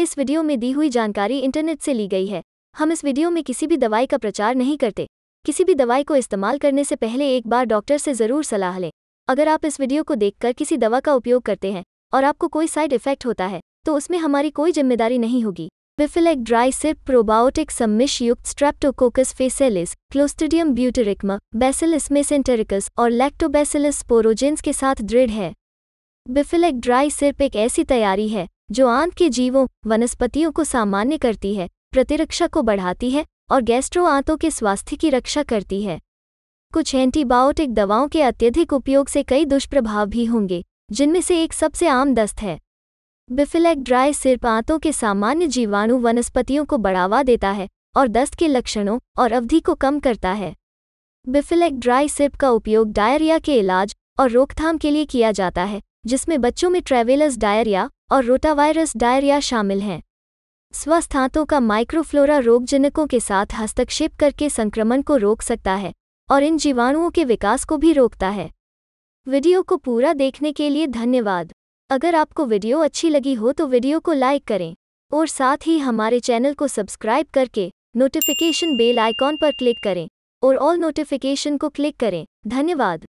इस वीडियो में दी हुई जानकारी इंटरनेट से ली गई है हम इस वीडियो में किसी भी दवाई का प्रचार नहीं करते किसी भी दवाई को इस्तेमाल करने से पहले एक बार डॉक्टर से ज़रूर सलाह लें अगर आप इस वीडियो को देखकर किसी दवा का उपयोग करते हैं और आपको कोई साइड इफेक्ट होता है तो उसमें हमारी कोई जिम्मेदारी नहीं होगी विफिलेक ड्राई सिप प्रोबायोटिक सम्मिश युक्त स्ट्रेप्टोकोकस फेसेलिस क्लोस्टिडियम ब्यूटेरिकमा बेसिलिस मेसेंटेरिकस और लैक्टोबेसिलस स्पोरोजेंस के साथ दृढ़ है बिफिलेक ड्राई सिर्प एक ऐसी तैयारी है जो आंत के जीवों वनस्पतियों को सामान्य करती है प्रतिरक्षा को बढ़ाती है और गैस्ट्रो आंतों के स्वास्थ्य की रक्षा करती है कुछ एंटीबायोटिक दवाओं के अत्यधिक उपयोग से कई दुष्प्रभाव भी होंगे जिनमें से एक सबसे आम दस्त है बिफिलैक ड्राई सिर्फ आंतों के सामान्य जीवाणु वनस्पतियों को बढ़ावा देता है और दस्त के लक्षणों और अवधि को कम करता है बिफिलैक ड्राई सिर्प का उपयोग डायरिया के इलाज और रोकथाम के लिए किया जाता है जिसमें बच्चों में ट्रेवेलर्स डायरिया और रोटावायरस डायरिया शामिल हैं स्वस्थ हाथों का माइक्रोफ्लोरा रोगजनकों के साथ हस्तक्षेप करके संक्रमण को रोक सकता है और इन जीवाणुओं के विकास को भी रोकता है वीडियो को पूरा देखने के लिए धन्यवाद अगर आपको वीडियो अच्छी लगी हो तो वीडियो को लाइक करें और साथ ही हमारे चैनल को सब्सक्राइब करके नोटिफिकेशन बेल आइकॉन पर क्लिक करें और ऑल नोटिफिकेशन को क्लिक करें धन्यवाद